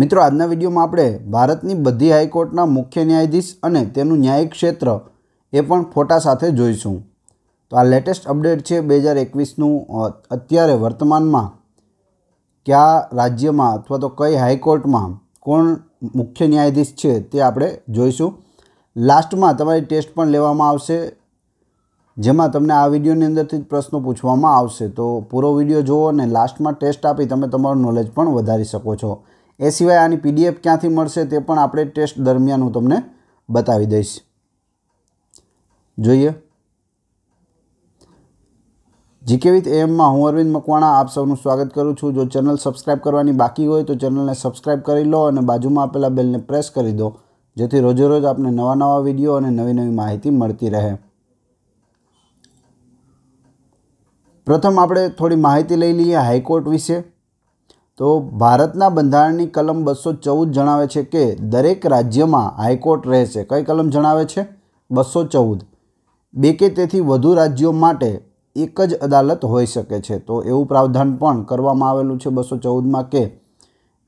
મિત્રો આજના વિડીયોમાં આપણે ભારતની બધી હાઈકોર્ટના મુખ્ય ન્યાયાધીશ અને તેનું ન્યાયિક ક્ષેત્ર એ પણ ફોટા સાથે જોઈશું તો આ લેટેસ્ટ અપડેટ છે બે હજાર એકવીસનું અત્યારે વર્તમાનમાં કયા રાજ્યમાં અથવા તો કઈ હાઈકોર્ટમાં કોણ મુખ્ય ન્યાયાધીશ છે તે આપણે જોઈશું લાસ્ટમાં તમારી ટેસ્ટ પણ લેવામાં આવશે જેમાં તમને આ વિડીયોની અંદરથી જ પ્રશ્નો પૂછવામાં આવશે તો પૂરો વિડીયો જુઓ અને લાસ્ટમાં ટેસ્ટ આપી તમે તમારું નોલેજ પણ વધારી શકો છો એ સિવાય આની પીડીએફ ક્યાંથી મળશે તે પણ આપણે ટેસ્ટ દરમિયાન હું તમને બતાવી દઈશ જોઈએ જીકે વિથ એમમાં હું અરવિંદ મકવાણા આપ સૌનું સ્વાગત કરું છું જો ચેનલ સબસ્ક્રાઈબ કરવાની બાકી હોય તો ચેનલને સબસ્ક્રાઈબ કરી લો અને બાજુમાં આપેલા બેલને પ્રેસ કરી દો જેથી રોજેરોજ આપને નવા નવા વિડીયો અને નવી નવી માહિતી મળતી રહે પ્રથમ આપણે થોડી માહિતી લઈ લઈએ હાઈકોર્ટ વિશે તો ભારતના બંધારણની કલમ બસો ચૌદ જણાવે છે કે દરેક રાજ્યમાં હાઈકોર્ટ રહેશે કઈ કલમ જણાવે છે બસો ચૌદ બે કે તેથી વધુ રાજ્યો માટે એક જ અદાલત હોઈ શકે છે તો એવું પ્રાવધાન પણ કરવામાં આવેલું છે બસો ચૌદમાં કે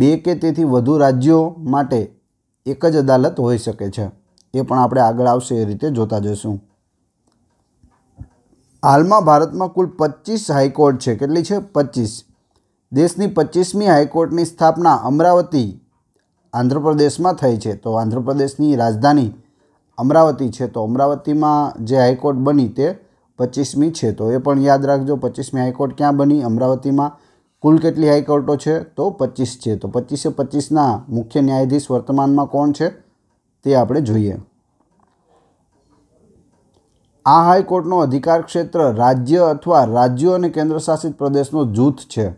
બે કે તેથી વધુ રાજ્યો માટે એક જ અદાલત હોઈ શકે છે એ પણ આપણે આગળ આવશે એ રીતે જોતા જઈશું હાલમાં ભારતમાં કુલ પચીસ હાઈકોર્ટ છે કેટલી છે પચીસ દેશની પચીસમી હાઈકોર્ટની સ્થાપના અમરાવતી આંધ્રપ્રદેશમાં થઈ છે તો આંધ્રપ્રદેશની રાજધાની અમરાવતી છે તો અમરાવતીમાં જે હાઈકોર્ટ બની તે પચીસમી છે તો એ પણ યાદ રાખજો પચીસમી હાઈકોર્ટ ક્યાં બની અમરાવતીમાં કુલ કેટલી હાઈકોર્ટો છે તો પચીસ છે તો પચીસે પચીસના મુખ્ય ન્યાયાધીશ વર્તમાનમાં કોણ છે તે આપણે જોઈએ આ હાઈકોર્ટનો અધિકાર ક્ષેત્ર રાજ્ય અથવા રાજ્યો અને કેન્દ્રશાસિત પ્રદેશનો જૂથ છે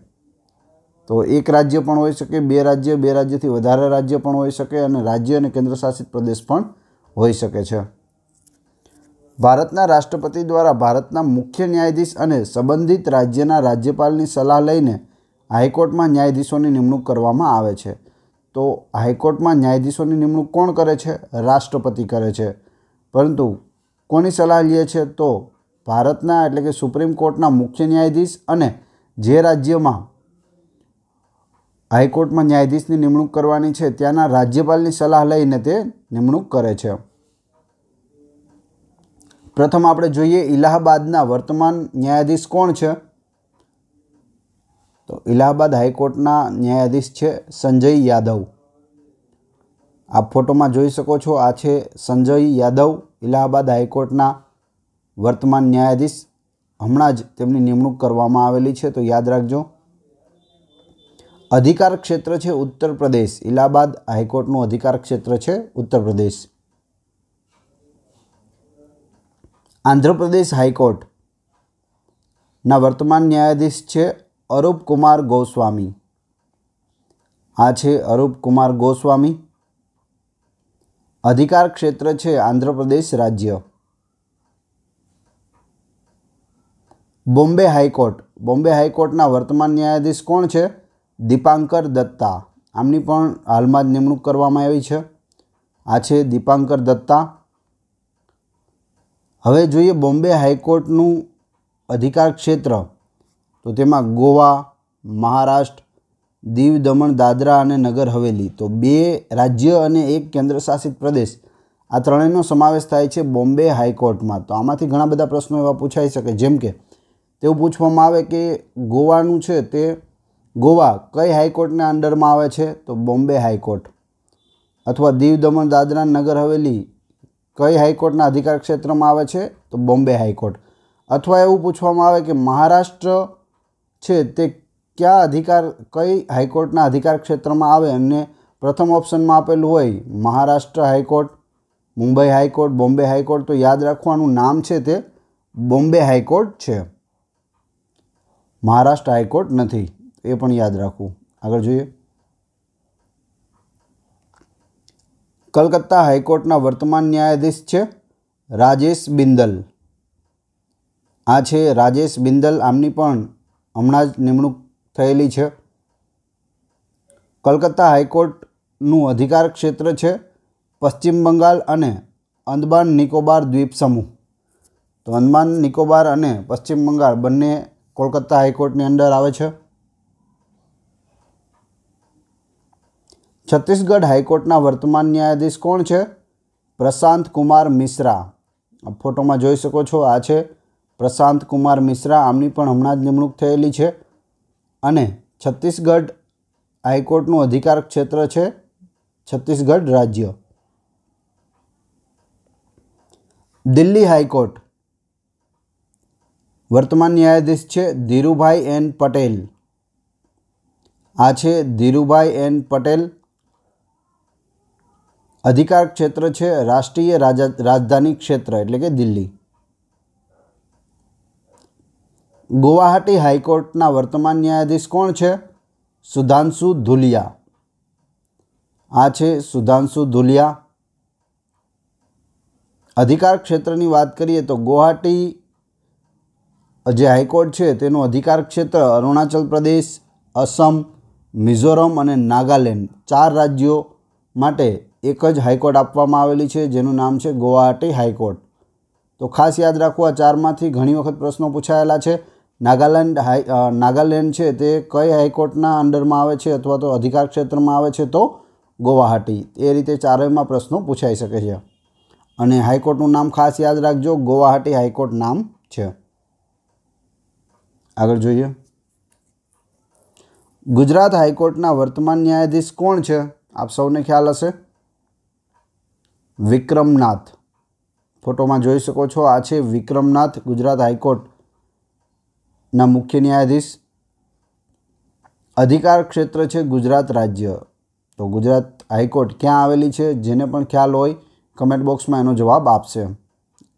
તો એક રાજ્ય પણ હોઈ શકે બે રાજ્ય બે રાજ્યથી વધારે રાજ્ય પણ હોઈ શકે અને રાજ્ય અને કેન્દ્રશાસિત પ્રદેશ પણ હોઈ શકે છે ભારતના રાષ્ટ્રપતિ દ્વારા ભારતના મુખ્ય ન્યાયાધીશ અને સંબંધિત રાજ્યના રાજ્યપાલની સલાહ લઈને હાઈકોર્ટમાં ન્યાયાધીશોની નિમણૂક કરવામાં આવે છે તો હાઈકોર્ટમાં ન્યાયાધીશોની નિમણૂક કોણ કરે છે રાષ્ટ્રપતિ કરે છે પરંતુ કોની સલાહ લે છે તો ભારતના એટલે કે સુપ્રીમ કોર્ટના મુખ્ય ન્યાયાધીશ અને જે રાજ્યમાં હાઈકોર્ટમાં ન્યાયાધીશની નિમણૂક કરવાની છે ત્યાંના રાજ્યપાલની સલાહ લઈને તે નિમણૂક કરે છે પ્રથમ આપણે જોઈએ ઇલાહાબાદના વર્તમાન ન્યાયાધીશ કોણ છે તો ઇલાહાબાદ હાઈકોર્ટના ન્યાયાધીશ છે સંજય યાદવ આ ફોટોમાં જોઈ શકો છો આ છે સંજય યાદવ ઇલાહાબાદ હાઈકોર્ટના વર્તમાન ન્યાયાધીશ હમણાં જ તેમની નિમણૂક કરવામાં આવેલી છે તો યાદ રાખજો અધિકાર ક્ષેત્ર છે ઉત્તર પ્રદેશ ઇલાહાબાદ હાઈકોર્ટનું અધિકાર ક્ષેત્ર છે ઉત્તર પ્રદેશ આંધ્રપ્રદેશ હાઈકોર્ટના વર્તમાન ન્યાયાધીશ છે અરૂપ કુમાર ગોસ્વામી આ છે અરૂપકુમાર ગોસ્વામી અધિકાર ક્ષેત્ર છે આંધ્રપ્રદેશ રાજ્ય બોમ્બે હાઈકોર્ટ બોમ્બે હાઈકોર્ટના વર્તમાન ન્યાયાધીશ કોણ છે દીપાંકર દત્તા આમની પણ હાલમાં જ નિમણૂક કરવામાં આવી છે આ છે દીપાંકર દત્તા હવે જોઈએ બોમ્બે હાઈકોર્ટનું અધિકાર ક્ષેત્ર તો તેમાં ગોવા મહારાષ્ટ્ર દીવ દમણ દાદરા અને નગર હવેલી તો બે રાજ્ય અને એક કેન્દ્રશાસિત પ્રદેશ આ ત્રણેયનો સમાવેશ થાય છે બોમ્બે હાઈકોર્ટમાં તો આમાંથી ઘણા બધા પ્રશ્નો એવા પૂછાઈ શકે જેમ કે તેવું પૂછવામાં આવે કે ગોવાનું છે તે ગોવા કઈ હાઈકોર્ટના અંડરમાં આવે છે તો બોમ્બે હાઈકોર્ટ અથવા દીવ દમણ દાદરા નગર હવેલી કઈ હાઈકોર્ટના અધિકાર ક્ષેત્રમાં આવે છે તો બોમ્બે હાઈકોર્ટ અથવા એવું પૂછવામાં આવે કે મહારાષ્ટ્ર છે તે કયા અધિકાર કઈ હાઈકોર્ટના અધિકાર ક્ષેત્રમાં આવે અને પ્રથમ ઓપ્શનમાં આપેલું હોય Maharashtra high court Mumbai high court Bombay high court તો યાદ રાખવાનું નામ છે તે બોમ્બે હાઈકોર્ટ છે મહારાષ્ટ્ર હાઈકોર્ટ નથી એ પણ યાદ રાખવું આગળ જોઈએ કલકત્તા હાઈકોર્ટના વર્તમાન ન્યાયાધીશ છે રાજેશ બિંદલ આ છે રાજેશ બિંદલ આમની પણ હમણાં જ નિમણૂક થયેલી છે કલકત્તા હાઈકોર્ટનું અધિકાર ક્ષેત્ર છે પશ્ચિમ બંગાળ અને અંદમાન નિકોબાર દ્વીપ સમૂહ તો અંદમાન નિકોબાર અને પશ્ચિમ બંગાળ બંને કોલકાતા હાઈકોર્ટની અંદર આવે છે છત્તીસગઢ હાઈકોર્ટના વર્તમાન ન્યાયાધીશ કોણ છે પ્રશાંત કુમાર મિશ્રા ફોટોમાં જોઈ શકો છો આ છે પ્રશાંત કુમાર મિશ્રા આમની પણ હમણાં જ નિમણૂક થયેલી છે અને છત્તીસગઢ હાઈકોર્ટનું અધિકાર ક્ષેત્ર છે છત્તીસગઢ રાજ્ય દિલ્હી હાઈકોર્ટ વર્તમાન ન્યાયાધીશ છે ધીરુભાઈ એન પટેલ આ છે ધીરુભાઈ એન પટેલ અધિકાર ક્ષેત્ર છે રાષ્ટ્રીય રાજા રાજધાની ક્ષેત્ર એટલે કે દિલ્હી ગુવાહાટી હાઈકોર્ટના વર્તમાન ન્યાયાધીશ કોણ છે સુધાંશુ ધુલિયા આ છે સુધાંશુ ધુલિયા અધિકાર ક્ષેત્રની વાત કરીએ તો ગુવાહાટી જે હાઈકોર્ટ છે તેનું અધિકાર ક્ષેત્ર અરુણાચલ પ્રદેશ અસમ મિઝોરમ અને નાગાલેન્ડ ચાર રાજ્યો માટે એક જ હાઈકોર્ટ આપવામાં આવેલી છે જેનું નામ છે ગુવાહાટી હાઈકોર્ટ તો ખાસ યાદ રાખો આ ચારમાંથી ઘણી વખત પ્રશ્નો પૂછાયેલા છે નાગાલેન્ડ હાઈ નાગાલેન્ડ છે તે કઈ હાઈકોર્ટના અંડરમાં આવે છે અથવા તો અધિકાર ક્ષેત્રમાં આવે છે તો ગુવાહાટી એ રીતે ચારેયમાં પ્રશ્નો પૂછાઈ શકે છે અને હાઈકોર્ટનું નામ ખાસ યાદ રાખજો ગુવાહાટી હાઈકોર્ટ નામ છે આગળ જોઈએ ગુજરાત હાઈકોર્ટના વર્તમાન ન્યાયાધીશ કોણ છે આપ સૌને ખ્યાલ હશે વિક્રમનાથ ફોટોમાં જોઈ શકો છો આ છે વિક્રમનાથ ગુજરાત હાઈકોર્ટના મુખ્ય ન્યાયાધીશ અધિકાર ક્ષેત્ર છે ગુજરાત રાજ્ય તો ગુજરાત હાઈકોર્ટ ક્યાં આવેલી છે જેને પણ ખ્યાલ હોય કમેન્ટ બોક્સમાં એનો જવાબ આપશે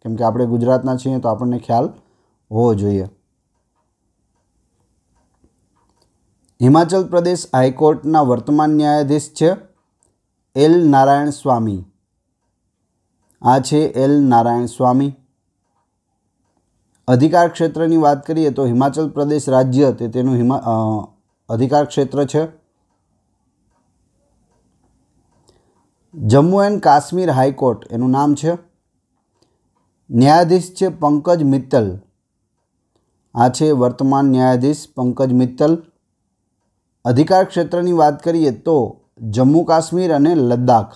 કેમ કે આપણે ગુજરાતના છીએ તો આપણને ખ્યાલ હોવો જોઈએ હિમાચલ પ્રદેશ હાઈકોર્ટના વર્તમાન ન્યાયાધીશ છે એલ નારાયણ સ્વામી આ છે એલ નારાયણ સ્વામી અધિકાર ક્ષેત્રની વાત કરીએ તો હિમાચલ પ્રદેશ રાજ્ય તે તેનું હિમા અધિકાર ક્ષેત્ર છે જમ્મુ એન્ડ કાશ્મીર હાઈકોર્ટ એનું નામ છે ન્યાયાધીશ છે પંકજ મિત્તલ આ છે વર્તમાન ન્યાયાધીશ પંકજ મિત્તલ અધિકાર ક્ષેત્રની વાત કરીએ તો જમ્મુ કાશ્મીર અને લદ્દાખ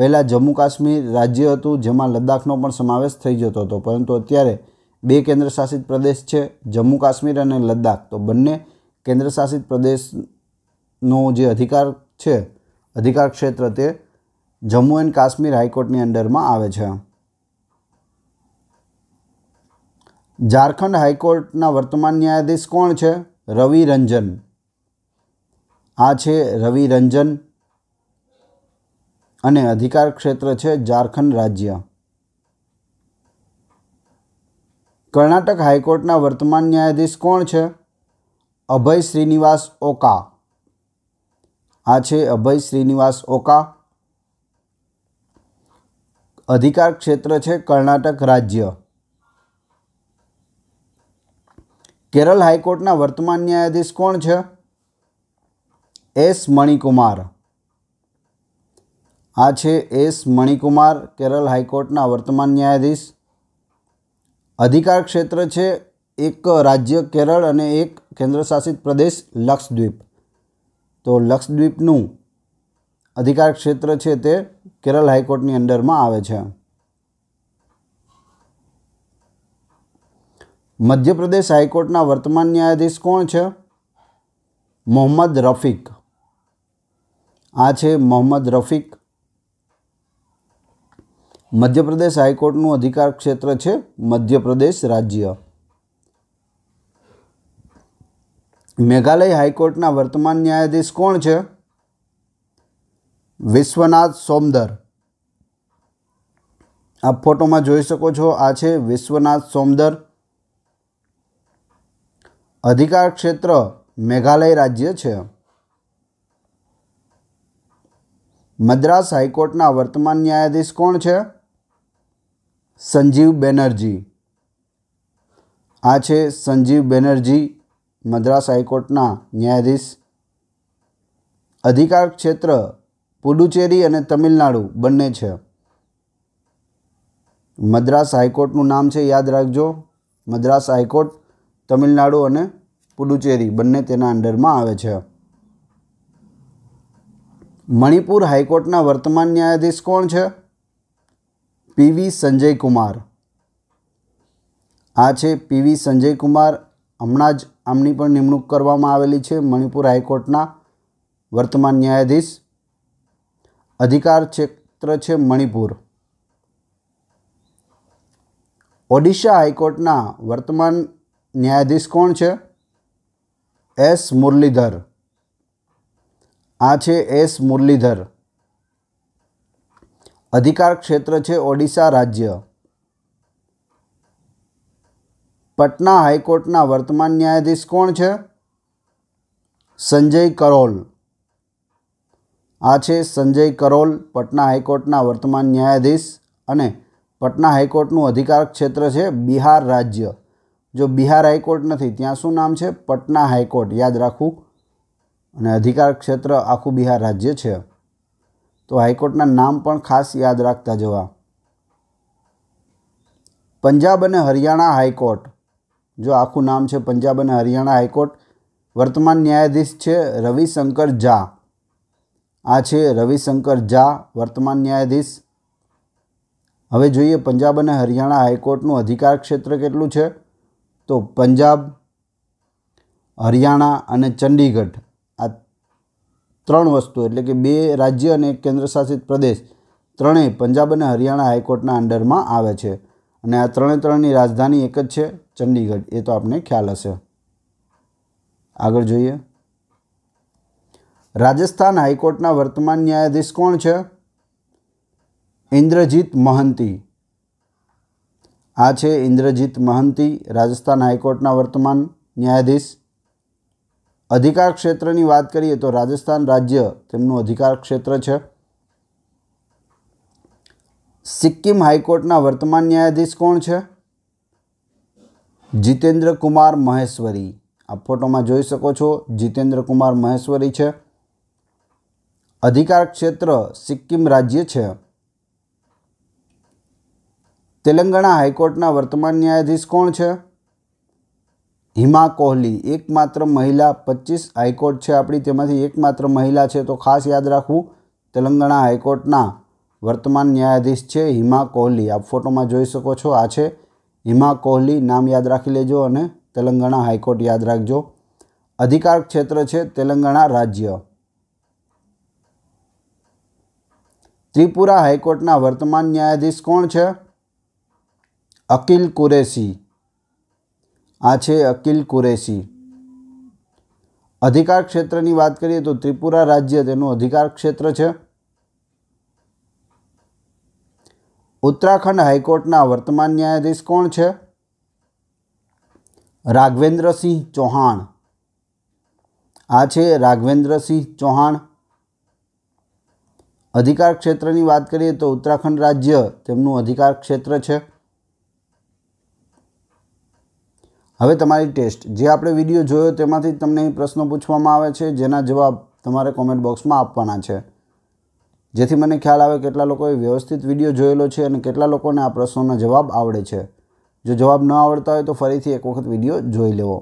પહેલાં જમ્મુ કાશ્મીર રાજ્ય હતું જેમાં લદ્દાખનો પણ સમાવેશ થઈ જતો હતો પરંતુ અત્યારે બે કેન્દ્રશાસિત પ્રદેશ છે જમ્મુ કાશ્મીર અને લદ્દાખ તો બંને કેન્દ્રશાસિત પ્રદેશનો જે અધિકાર છે અધિકાર ક્ષેત્ર તે જમ્મુ એન્ડ કાશ્મીર હાઈકોર્ટની અંડરમાં આવે છે ઝારખંડ હાઈકોર્ટના વર્તમાન ન્યાયાધીશ કોણ છે રવિ રંજન આ છે રવિ રંજન અને અધિકાર ક્ષેત્ર છે ઝારખંડ રાજ્ય કર્ણાટક હાઈકોર્ટના વર્તમાન ન્યાયાધીશ કોણ છે અભય શ્રીનિવાસ ઓકા આ છે અભય શ્રીનિવાસ ઓકા અધિકાર ક્ષેત્ર છે કર્ણાટક રાજ્ય કેરળ હાઈકોર્ટના વર્તમાન ન્યાયાધીશ કોણ છે એસ મણિકુમાર આ છે એસ મણિકુમાર કેરળ હાઈકોર્ટના વર્તમાન ન્યાયાધીશ અધિકાર ક્ષેત્ર છે એક રાજ્ય કેરળ અને એક કેન્દ્રશાસિત પ્રદેશ લક્ષદ્વીપ તો લક્ષદ્વીપનું અધિકાર ક્ષેત્ર છે તે કેરળ હાઈકોર્ટની અંડરમાં આવે છે મધ્યપ્રદેશ હાઈકોર્ટના વર્તમાન ન્યાયાધીશ કોણ છે મોહમ્મદ રફીક આ છે મોહમ્મદ રફીક મધ્યપ્રદેશ હાઈકોર્ટનું અધિકાર ક્ષેત્ર છે મધ્યપ્રદેશ રાજ્ય મેઘાલય હાઈકોર્ટના વર્તમાન ન્યાયાધીશ કોણ છે વિશ્વનાથ સોમદર આ ફોટોમાં જોઈ શકો છો આ છે વિશ્વનાથ સોમદર અધિકાર ક્ષેત્ર મેઘાલય રાજ્ય છે મદ્રાસ હાઈકોર્ટના વર્તમાન ન્યાયાધીશ કોણ છે સંજીવ બેનર્જી આ છે સંજીવ બેનર્જી મદ્રાસ હાઈકોર્ટના ન્યાયાધીશ અધિકાર ક્ષેત્ર પુડુચેરી અને તમિલનાડુ બંને છે મદ્રાસ હાઈકોર્ટનું નામ છે યાદ રાખજો મદ્રાસ હાઈકોર્ટ તમિલનાડુ અને પુડુચેરી બંને તેના અંડરમાં આવે છે મણિપુર હાઈકોર્ટના વર્તમાન ન્યાયાધીશ કોણ છે પીવી સંજય કુમાર આ છે પીવી સંજય કુમાર હમણાં જ આમની પણ નિમણૂક કરવામાં આવેલી છે મણિપુર હાઈકોર્ટના વર્તમાન ન્યાયાધીશ અધિકાર ક્ષેત્ર છે મણિપુર ઓડિશા હાઈકોર્ટના વર્તમાન ન્યાયાધીશ કોણ છે એસ મુરલીધર આ છે એસ મુરલીધર અધિકાર ક્ષેત્ર છે ઓડિશા રાજ્ય પટના હાઈકોર્ટના વર્તમાન ન્યાયાધીશ કોણ છે સંજય કરોલ આ છે સંજય કરોલ પટના હાઈકોર્ટના વર્તમાન ન્યાયાધીશ અને પટના હાઈકોર્ટનું અધિકાર ક્ષેત્ર છે બિહાર રાજ્ય જો બિહાર હાઈકોર્ટ નથી ત્યાં શું નામ છે પટના હાઈકોર્ટ યાદ રાખવું અને અધિકાર ક્ષેત્ર આખું બિહાર રાજ્ય છે તો હાઈકોર્ટના નામ પણ ખાસ યાદ રાખતા જવા પંજાબ અને હરિયાણા હાઈકોર્ટ જો આખું નામ છે પંજાબ અને હરિયાણા હાઈકોર્ટ વર્તમાન ન્યાયાધીશ છે રવિશંકર ઝા આ છે રવિશંકર ઝા વર્તમાન ન્યાયાધીશ હવે જોઈએ પંજાબ અને હરિયાણા હાઈકોર્ટનું અધિકાર ક્ષેત્ર કેટલું છે તો પંજાબ હરિયાણા અને ચંડીગઢ આ ત્રણ વસ્તુ એટલે કે બે રાજ્ય અને કેન્દ્રશાસિત પ્રદેશ ત્રણેય પંજાબ અને હરિયાણા હાઈકોર્ટના અંડરમાં આવે છે અને આ ત્રણે ત્રણની રાજધાની એક જ છે ચંડીગઢ એ તો આપને ખ્યાલ હશે આગળ જોઈએ રાજસ્થાન હાઈકોર્ટના વર્તમાન ન્યાયાધીશ કોણ છે ઇન્દ્રજીત મહંતી આ છે ઇન્દ્રજીત મહંતી રાજસ્થાન હાઈકોર્ટના વર્તમાન ન્યાયાધીશ અધિકાર ક્ષેત્રની વાત કરીએ તો રાજસ્થાન રાજ્ય તેમનું અધિકાર ક્ષેત્ર છે સિક્કિમ હાઈકોર્ટના વર્તમાન ન્યાયાધીશ કોણ છે જીતેન્દ્ર કુમાર મહેશ્વરી આ ફોટોમાં જોઈ શકો છો જીતેન્દ્ર કુમાર મહેશ્વરી છે અધિકાર ક્ષેત્ર સિક્કિમ રાજ્ય છે તેલંગાણા હાઈકોર્ટના વર્તમાન ન્યાયાધીશ કોણ છે હિમા કોહલી એકમાત્ર મહિલા પચીસ હાઈકોર્ટ છે આપણી તેમાંથી એકમાત્ર મહિલા છે તો ખાસ યાદ રાખવું તેલંગાણા હાઈકોર્ટના વર્તમાન ન્યાયાધીશ છે હિમા કોહલી આપ ફોટોમાં જોઈ શકો છો આ છે હિમા કોહલી નામ યાદ રાખી લેજો અને તેલંગાણા હાઈકોર્ટ યાદ રાખજો અધિકાર ક્ષેત્ર છે તેલંગાણા રાજ્ય ત્રિપુરા હાઈકોર્ટના વર્તમાન ન્યાયાધીશ કોણ છે અકિલ કુરેશી આ છે અકિલ કુરેશી અધિકાર ક્ષેત્રની વાત કરીએ તો ત્રિપુરા રાજ્ય તેનું અધિકાર ક્ષેત્ર છે ઉત્તરાખંડ હાઈકોર્ટના વર્તમાન ન્યાયાધીશ કોણ છે રાઘવેન્દ્રસિંહ ચૌહાણ આ છે રાઘવેન્દ્રસિંહ ચૌહાણ અધિકાર ક્ષેત્રની વાત કરીએ તો ઉત્તરાખંડ રાજ્ય તેમનું અધિકાર ક્ષેત્ર છે હવે તમારી ટેસ્ટ જે આપણે વિડીયો જોયો તેમાંથી તમને પ્રશ્નો પૂછવામાં આવે છે જેના જવાબ તમારે કોમેન્ટ બોક્સમાં આપવાના છે જેથી મને ખ્યાલ આવે કેટલા લોકોએ વ્યવસ્થિત વિડીયો જોયેલો છે અને કેટલા લોકોને આ પ્રશ્નોના જવાબ આવડે છે જો જવાબ ન આવડતા હોય તો ફરીથી એક વખત વિડીયો જોઈ લેવો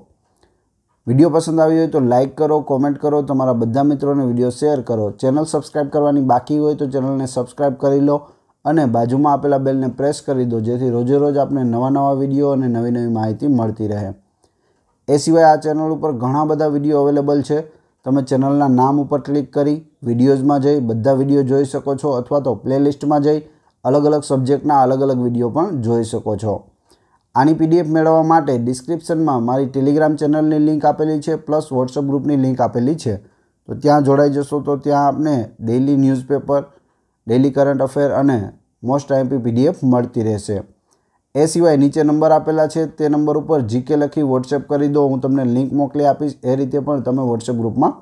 વિડીયો પસંદ આવ્યો હોય તો લાઇક કરો કોમેન્ટ કરો તમારા બધા મિત્રોને વિડીયો શેર કરો ચેનલ સબસ્ક્રાઈબ કરવાની બાકી હોય તો ચેનલને સબસ્ક્રાઈબ કરી લો અને બાજુમાં આપેલા બેલને પ્રેસ કરી દો જેથી રોજે રોજ આપણે નવા નવા વિડીયો અને નવી નવી માહિતી મળતી રહે એ સિવાય આ ચેનલ ઉપર ઘણા બધા વિડીયો અવેલેબલ છે તમે ચેનલના નામ ઉપર ક્લિક કરી વિડીયોઝમાં જઈ બધા વિડીયો જોઈ શકો છો અથવા તો પ્લેલિસ્ટમાં જઈ અલગ અલગ સબ્જેક્ટના અલગ અલગ વિડીયો પણ જોઈ શકો છો આની પીડીએફ મેળવવા માટે ડિસ્ક્રિપ્શનમાં મારી ટેલિગ્રામ ચેનલની લિંક આપેલી છે પ્લસ વોટ્સઅપ ગ્રુપની લિંક આપેલી છે તો ત્યાં જોડાઈ જશો તો ત્યાં આપને daily newspaper daily current affair અને મોસ્ટ આઈમપી પીડીએફ મળતી રહેશે એ સિવાય નીચે નંબર આપેલા છે તે નંબર ઉપર જીકે લખી વોટ્સએપ કરી દો હું તમને લિંક મોકલી આપીશ એ રીતે પણ તમે વોટ્સએપ ગ્રુપમાં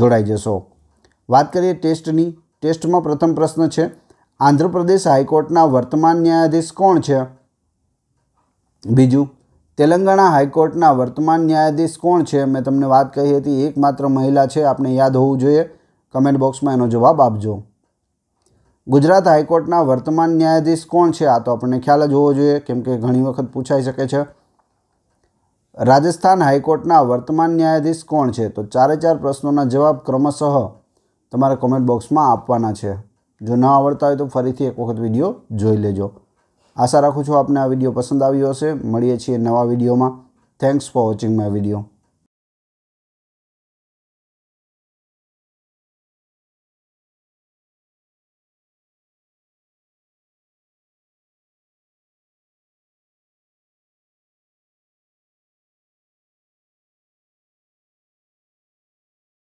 જોડાઈ જશો વાત કરીએ ટેસ્ટની ટેસ્ટમાં પ્રથમ પ્રશ્ન છે આંધ્રપ્રદેશ હાઈકોર્ટના વર્તમાન ન્યાયાધીશ કોણ છે બીજું તેલંગાણા હાઈકોર્ટના વર્તમાન ન્યાયાધીશ કોણ છે મેં તમને વાત કહી હતી એકમાત્ર મહિલા છે આપણે યાદ હોવું જોઈએ કમેન્ટ બોક્સમાં એનો જવાબ આપજો ગુજરાત હાઈકોર્ટના વર્તમાન ન્યાયાધીશ કોણ છે આ તો આપણને ખ્યાલ જ હોવો જોઈએ કેમ કે ઘણી વખત પૂછાઈ શકે છે રાજસ્થાન હાઈકોર્ટના વર્તમાન ન્યાયાધીશ કોણ છે તો ચારે ચાર પ્રશ્નોના જવાબ ક્રમશઃ તમારે કોમેન્ટ બોક્સમાં આપવાના છે જો ન આવડતા હોય તો ફરીથી એક વખત વિડીયો જોઈ લેજો આશા રાખું છું આપને આ વિડીયો પસંદ આવ્યો હશે મળીએ છીએ નવા વિડીયોમાં thanks for watching my video